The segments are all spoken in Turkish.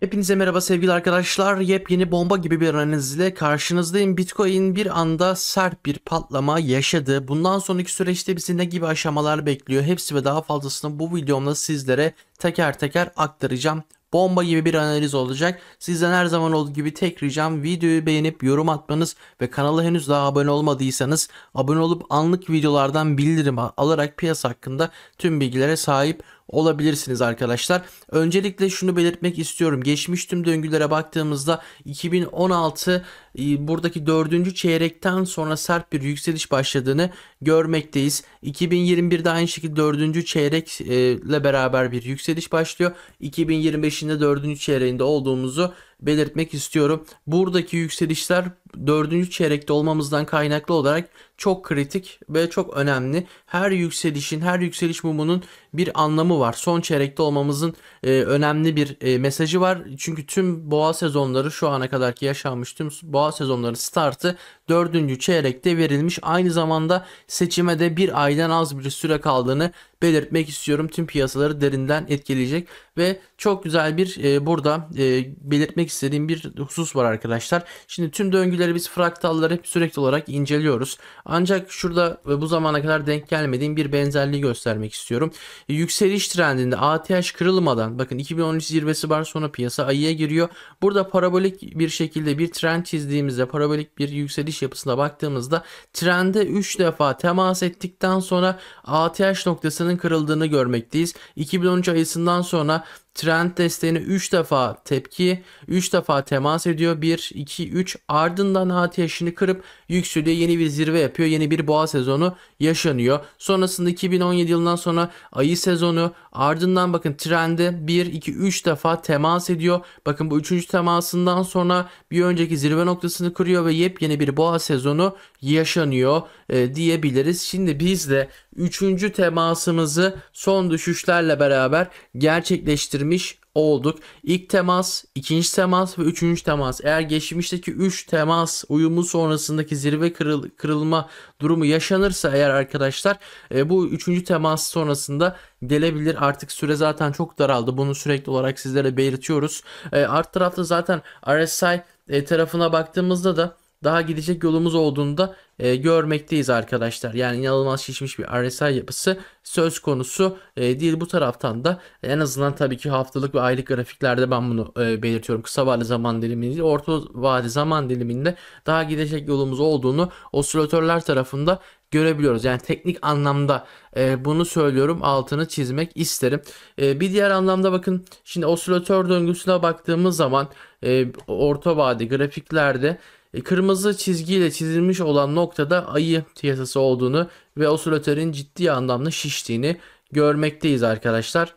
Hepinize merhaba sevgili arkadaşlar. Yepyeni bomba gibi bir analizle karşınızdayım. Bitcoin bir anda sert bir patlama yaşadı. Bundan sonraki süreçte bizi ne gibi aşamalar bekliyor? Hepsi ve daha fazlasını bu videomda sizlere teker teker aktaracağım bomba gibi bir analiz olacak. Sizden her zaman olduğu gibi tek ricam videoyu beğenip yorum atmanız ve kanala henüz daha abone olmadıysanız abone olup anlık videolardan bildirim alarak piyasa hakkında tüm bilgilere sahip olabilirsiniz arkadaşlar. Öncelikle şunu belirtmek istiyorum. Geçmiş tüm döngülere baktığımızda 2016 e, buradaki dördüncü çeyrekten sonra sert bir yükseliş başladığını görmekteyiz. 2021'de aynı şekilde dördüncü çeyrekle e, beraber bir yükseliş başlıyor. 2025'inde dördüncü çeyreğinde olduğumuzu belirtmek istiyorum. Buradaki yükselişler dördüncü çeyrekte olmamızdan kaynaklı olarak çok kritik ve çok önemli. Her yükselişin, her yükseliş mumunun bir anlamı var. Son çeyrekte olmamızın e, önemli bir e, mesajı var. Çünkü tüm boğa sezonları şu ana kadarki yaşanmış tüm boğa sezonları startı dördüncü çeyrekte verilmiş. Aynı zamanda seçime de bir aydan az bir süre kaldığını belirtmek istiyorum. Tüm piyasaları derinden etkileyecek ve çok güzel bir e, burada e, belirtmek istediğim bir husus var arkadaşlar. Şimdi tüm döngüler türleri biz fraktalları hep sürekli olarak inceliyoruz. Ancak şurada ve bu zamana kadar denk gelmediğim bir benzerliği göstermek istiyorum. Yükseliş trendinde ATH kırılmadan bakın 2013 zirvesi var sonra piyasa ayıya giriyor. Burada parabolik bir şekilde bir trend çizdiğimizde parabolik bir yükseliş yapısına baktığımızda trende 3 defa temas ettikten sonra ATH noktasının kırıldığını görmekteyiz. 2013 ayısından sonra trend desteğine 3 defa tepki, 3 defa temas ediyor. 1, 2, 3 ardından ATH'ini kırıp yükseliyor. Yeni bir zirve yapıyor. Yeni bir boğa sezonu yaşanıyor. Sonrasında 2017 yılından sonra ayı sezonu, Ardından bakın trendi 1, 2, 3 defa temas ediyor. Bakın bu 3. temasından sonra bir önceki zirve noktasını kırıyor ve yepyeni bir boğa sezonu yaşanıyor e, diyebiliriz. Şimdi biz de 3. temasımızı son düşüşlerle beraber gerçekleştirmiş olduk. İlk temas, ikinci temas ve üçüncü temas. Eğer geçmişteki üç temas uyumu sonrasındaki zirve kırıl kırılma durumu yaşanırsa eğer arkadaşlar e, bu üçüncü temas sonrasında gelebilir. Artık süre zaten çok daraldı. Bunu sürekli olarak sizlere belirtiyoruz. E, art tarafta zaten RSI e, tarafına baktığımızda da daha gidecek yolumuz olduğunda e, görmekteyiz arkadaşlar. Yani inanılmaz şişmiş bir RSI yapısı söz konusu e, değil. Bu taraftan da en azından tabii ki haftalık ve aylık grafiklerde ben bunu e, belirtiyorum. Kısa vadeli zaman diliminde orta vadeli zaman diliminde daha gidecek yolumuz olduğunu osilatörler tarafında görebiliyoruz. Yani teknik anlamda e, bunu söylüyorum altını çizmek isterim. E, bir diğer anlamda bakın şimdi osilatör döngüsüne baktığımız zaman e, orta vade grafiklerde e, kırmızı çizgiyle çizilmiş olan noktada ayı piyasası olduğunu ve osilatörün ciddi anlamda şiştiğini görmekteyiz arkadaşlar.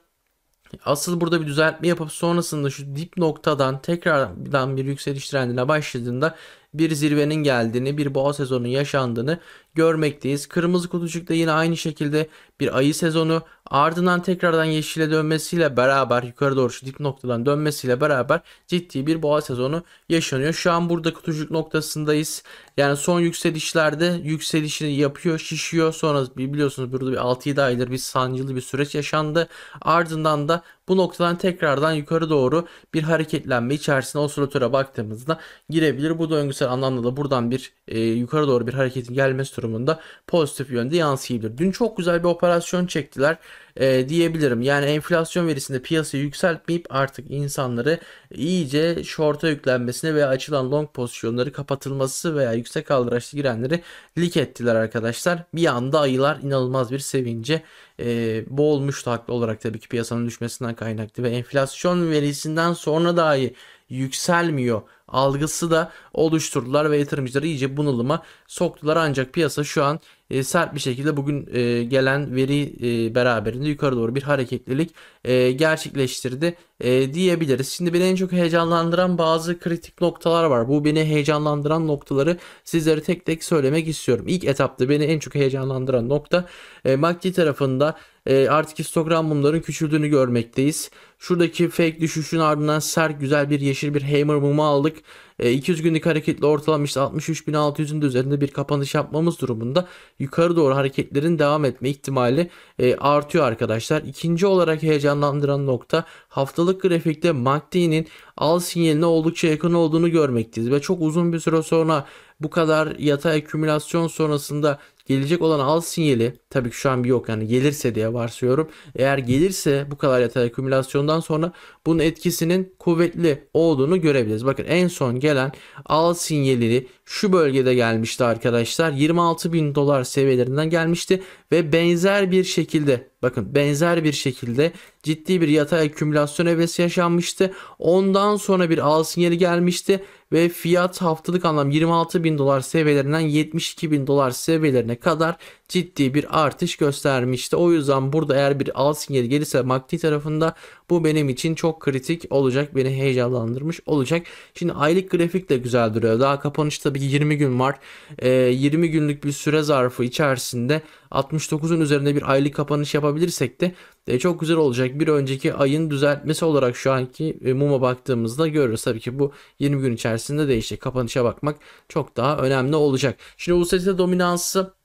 Asıl burada bir düzeltme yapıp sonrasında şu dip noktadan tekrardan bir yükseliş trendine başladığında bir zirvenin geldiğini, bir boğa sezonu yaşandığını görmekteyiz. Kırmızı kutucukta yine aynı şekilde bir ayı sezonu Ardından tekrardan yeşile dönmesiyle beraber yukarı doğru şu dip noktadan dönmesiyle beraber ciddi bir boğa sezonu yaşanıyor. Şu an burada kutucuk noktasındayız. Yani son yükselişlerde yükselişini yapıyor, şişiyor. Sonra biliyorsunuz burada bir 6-7 aydır bir sancılı bir süreç yaşandı. Ardından da bu noktadan tekrardan yukarı doğru bir hareketlenme içerisinde osilatöre baktığımızda girebilir. Bu döngüsel anlamda da buradan bir e, yukarı doğru bir hareketin gelmesi durumunda pozitif yönde yansıyabilir. Dün çok güzel bir operasyon çektiler e, diyebilirim. Yani enflasyon verisinde piyasayı yükseltmeyip artık insanları iyice short'a yüklenmesine veya açılan long pozisyonları kapatılması veya yüksek kaldıraçlı girenleri lik ettiler arkadaşlar. Bir anda ayılar inanılmaz bir sevince e, boğulmuştu haklı olarak tabii ki piyasanın düşmesinden kaynaklı ve enflasyon verisinden sonra dahi yükselmiyor algısı da oluşturdular ve yatırımcıları iyice bunalıma soktular. Ancak piyasa şu an e, sert bir şekilde bugün e, gelen veri e, beraberinde yukarı doğru bir hareketlilik e, gerçekleştirdi e, diyebiliriz. Şimdi beni en çok heyecanlandıran bazı kritik noktalar var. Bu beni heyecanlandıran noktaları sizlere tek tek söylemek istiyorum. İlk etapta beni en çok heyecanlandıran nokta e, MACD tarafında e, artık histogram mumların küçüldüğünü görmekteyiz. Şuradaki fake düşüşün ardından sert güzel bir yeşil bir hammer mumu aldık. E, 200 günlük hareketli ortalama işte 63.600'ün üzerinde bir kapanış yapmamız durumunda yukarı doğru hareketlerin devam etme ihtimali e, artıyor arkadaşlar. İkinci olarak heyecanlandıran nokta haftalık grafikte MACD'nin al sinyaline oldukça yakın olduğunu görmekteyiz ve çok uzun bir süre sonra bu kadar yatay akümülasyon sonrasında Gelecek olan al sinyali tabii ki şu an bir yok yani gelirse diye varsıyorum. Eğer gelirse bu kadar yatay akümülasyondan sonra bunun etkisinin kuvvetli olduğunu görebiliriz. Bakın en son gelen al sinyalini şu bölgede gelmişti arkadaşlar. 26 bin dolar seviyelerinden gelmişti ve benzer bir şekilde Bakın benzer bir şekilde ciddi bir yatay akümülasyon evresi yaşanmıştı. Ondan sonra bir al sinyali gelmişti ve fiyat haftalık anlam 26 bin dolar seviyelerinden 72 bin dolar seviyelerine kadar ciddi bir artış göstermişti. O yüzden burada eğer bir al sinyali gelirse MACD tarafında bu benim için çok kritik olacak. Beni heyecanlandırmış olacak. Şimdi aylık grafik de güzel duruyor. Daha kapanış tabii ki 20 gün var. E, ee, 20 günlük bir süre zarfı içerisinde 69'un üzerinde bir aylık kapanış yapabilirsek de e, çok güzel olacak. Bir önceki ayın düzeltmesi olarak şu anki e, muma baktığımızda görürüz. Tabii ki bu 20 gün içerisinde değişecek. Kapanışa bakmak çok daha önemli olacak. Şimdi USDT dominansı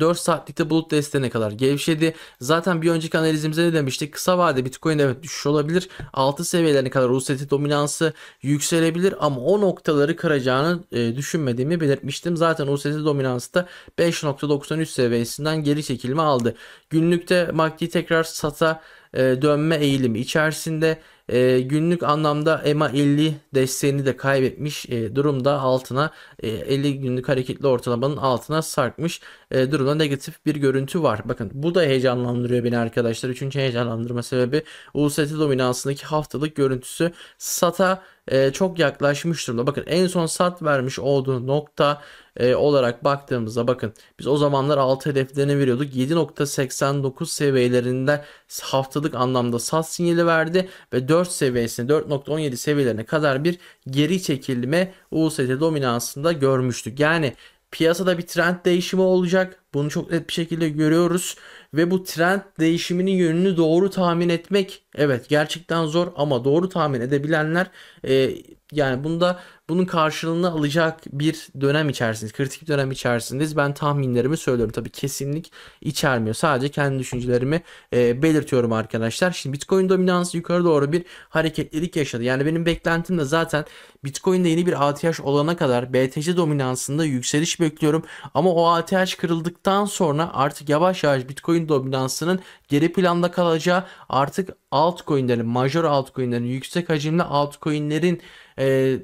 4 saatlikte bulut desteğine kadar gevşedi. Zaten bir önceki analizimizde ne demiştik? Kısa vade Bitcoin evet düşüş olabilir. 6 seviyelerine kadar USDT dominansı yükselebilir ama o noktaları kıracağını e, düşünmediğimi belirtmiştim. Zaten USDT dominansı da 5.93 seviyesinden geri çekilme aldı. Günlükte MACD tekrar sata e, dönme eğilimi içerisinde e, günlük anlamda EMA 50 desteğini de kaybetmiş e, durumda altına e, 50 günlük hareketli ortalamanın altına sarkmış e, durumda negatif bir görüntü var. Bakın bu da heyecanlandırıyor beni arkadaşlar. Üçüncü heyecanlandırma sebebi UST dominansındaki haftalık görüntüsü SATA e, çok yaklaşmış durumda. Bakın en son sat vermiş olduğu nokta e, olarak baktığımızda bakın biz o zamanlar 6 hedeflerini veriyorduk. 7.89 seviyelerinde haftalık anlamda sat sinyali verdi ve 4 seviyesine 4.17 seviyelerine kadar bir geri çekilme USD dominansında görmüştük. Yani piyasada bir trend değişimi olacak. Bunu çok net bir şekilde görüyoruz ve bu trend değişiminin yönünü doğru tahmin etmek evet gerçekten zor ama doğru tahmin edebilenler e, yani bunda bunun karşılığını alacak bir dönem içerisindeyiz. Kritik bir dönem içerisindeyiz. Ben tahminlerimi söylüyorum. Tabii kesinlik içermiyor. Sadece kendi düşüncelerimi e, belirtiyorum arkadaşlar. Şimdi Bitcoin dominansı yukarı doğru bir hareketlilik yaşadı. Yani benim beklentim de zaten Bitcoin'de yeni bir ATH olana kadar BTC dominansında yükseliş bekliyorum. Ama o ATH kırıldık aldıktan sonra artık yavaş yavaş Bitcoin dominansının geri planda kalacağı artık altcoin'lerin, major altcoin'lerin, yüksek hacimli altcoin'lerin e,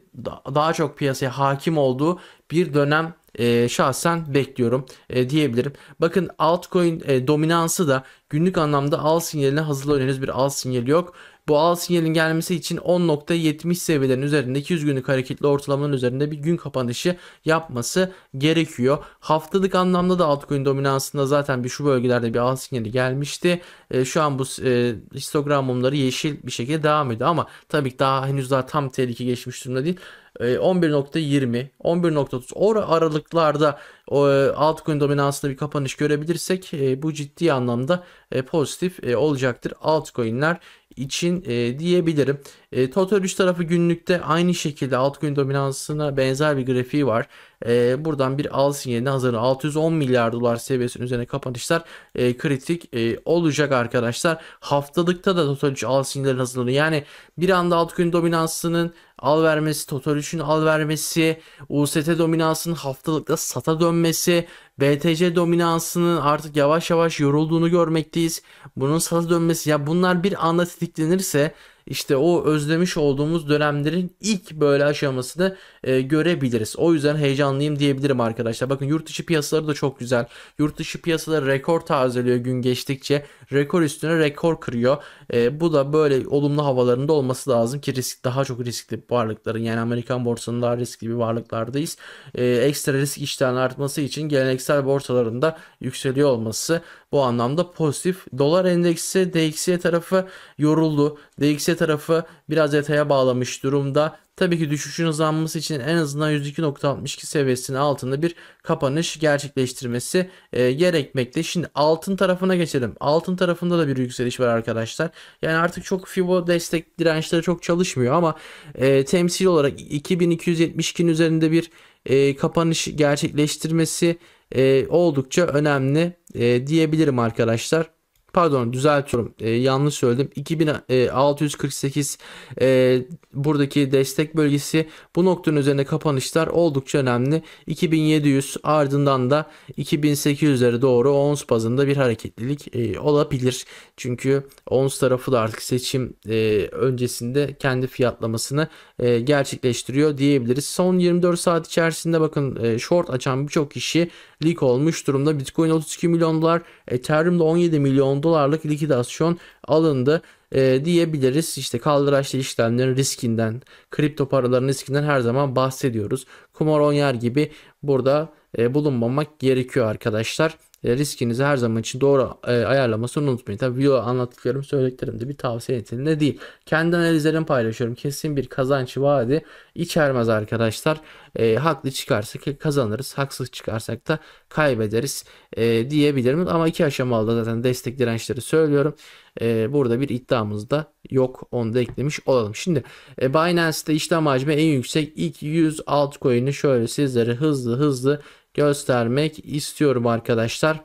daha çok piyasaya hakim olduğu bir dönem e, şahsen bekliyorum e, diyebilirim. Bakın altcoin e, dominansı da günlük anlamda al sinyaline hazırlanıyoruz bir al sinyali yok. Bu al sinyalin gelmesi için 10.70 seviyelerin üzerindeki 100 günlük hareketli ortalamanın üzerinde bir gün kapanışı yapması gerekiyor. Haftalık anlamda da altcoin dominansında zaten bir şu bölgelerde bir al sinyali gelmişti. E, şu an bu e, histogram mumları yeşil bir şekilde devam ediyor ama tabii ki daha henüz daha tam tehlike geçmiş durumda değil. 11.20, 11.30 or aralıklarda e, altcoin dominansında bir kapanış görebilirsek e, bu ciddi anlamda e, pozitif olacaktır altcoin'ler için e, diyebilirim. E, Total 3 tarafı günlükte aynı şekilde altcoin dominansına benzer bir grafiği var. E, buradan bir al sinyalini hazırlanıyor. 610 milyar dolar seviyesinin üzerine kapanışlar e, kritik e, olacak arkadaşlar. Haftalıkta da Total 3 al sinyalleri hazırlanıyor. Yani bir anda altcoin dominansının al vermesi, Total 3'ün al vermesi, UST dominansının haftalıkta sata dönmesi BTC dominansının artık yavaş yavaş yorulduğunu görmekteyiz. Bunun salı dönmesi ya bunlar bir anda tetiklenirse işte o özlemiş olduğumuz dönemlerin ilk böyle aşamasını e, görebiliriz. O yüzden heyecanlıyım diyebilirim arkadaşlar. Bakın yurt dışı piyasaları da çok güzel. Yurt dışı piyasaları rekor tazeliyor gün geçtikçe. Rekor üstüne rekor kırıyor. E, bu da böyle olumlu havalarında olması lazım ki risk daha çok riskli varlıkların yani Amerikan borsanın daha riskli bir varlıklardayız. E, ekstra risk işten artması için geleneksel borsalarında yükseliyor olması bu anlamda pozitif. Dolar endeksi DXY tarafı yoruldu. DXY tarafı biraz detaya bağlamış durumda. Tabii ki düşüşün hızlanması için en azından 102.62 seviyesinin altında bir kapanış gerçekleştirmesi e, gerekmekte. Şimdi altın tarafına geçelim. Altın tarafında da bir yükseliş var arkadaşlar. Yani artık çok Fibo destek dirençleri çok çalışmıyor ama e, temsil olarak 2272'nin üzerinde bir e, kapanış gerçekleştirmesi e, oldukça önemli e, diyebilirim arkadaşlar pardon düzeltiyorum e, yanlış söyledim 2648 e, e, buradaki destek bölgesi bu noktanın üzerine kapanışlar oldukça önemli 2700 ardından da 2800'lere doğru ons bazında bir hareketlilik e, olabilir çünkü ons tarafı da artık seçim e, öncesinde kendi fiyatlamasını e, gerçekleştiriyor diyebiliriz son 24 saat içerisinde bakın e, short açan birçok kişi leak olmuş durumda bitcoin 32 milyon dolar ethereum'da 17 milyon milyon dolarlık likidasyon alındı e, diyebiliriz. İşte kaldıraçlı işlemlerin riskinden, kripto paraların riskinden her zaman bahsediyoruz. Kumar oynar gibi burada e, bulunmamak gerekiyor arkadaşlar. E, riskinizi her zaman için doğru e, ayarlamasını unutmayın. Tabii video anlattıklarım söylediklerim de bir tavsiye niteliğinde değil. Kendi analizlerimi paylaşıyorum. Kesin bir kazanç vaadi içermez arkadaşlar. E, haklı çıkarsak e, kazanırız. Haksız çıkarsak da kaybederiz e, diyebilirim. Ama iki aşamalı da zaten destek dirençleri söylüyorum. E, burada bir iddiamız da yok. Onu da eklemiş olalım. Şimdi e, Binance'de işlem hacmi en yüksek ilk 100 altcoin'i şöyle sizlere hızlı hızlı göstermek istiyorum arkadaşlar.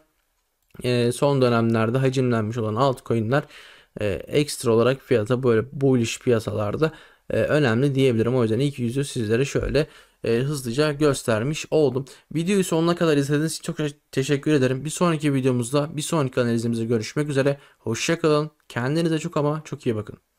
E, son dönemlerde hacimlenmiş olan altcoin'ler e, ekstra olarak fiyata böyle bullish piyasalarda e, önemli diyebilirim. O yüzden ilk yüzü sizlere şöyle e, hızlıca göstermiş oldum. Videoyu sonuna kadar izlediğiniz için çok teşekkür ederim. Bir sonraki videomuzda bir sonraki analizimizde görüşmek üzere. Hoşçakalın. Kendinize çok ama çok iyi bakın.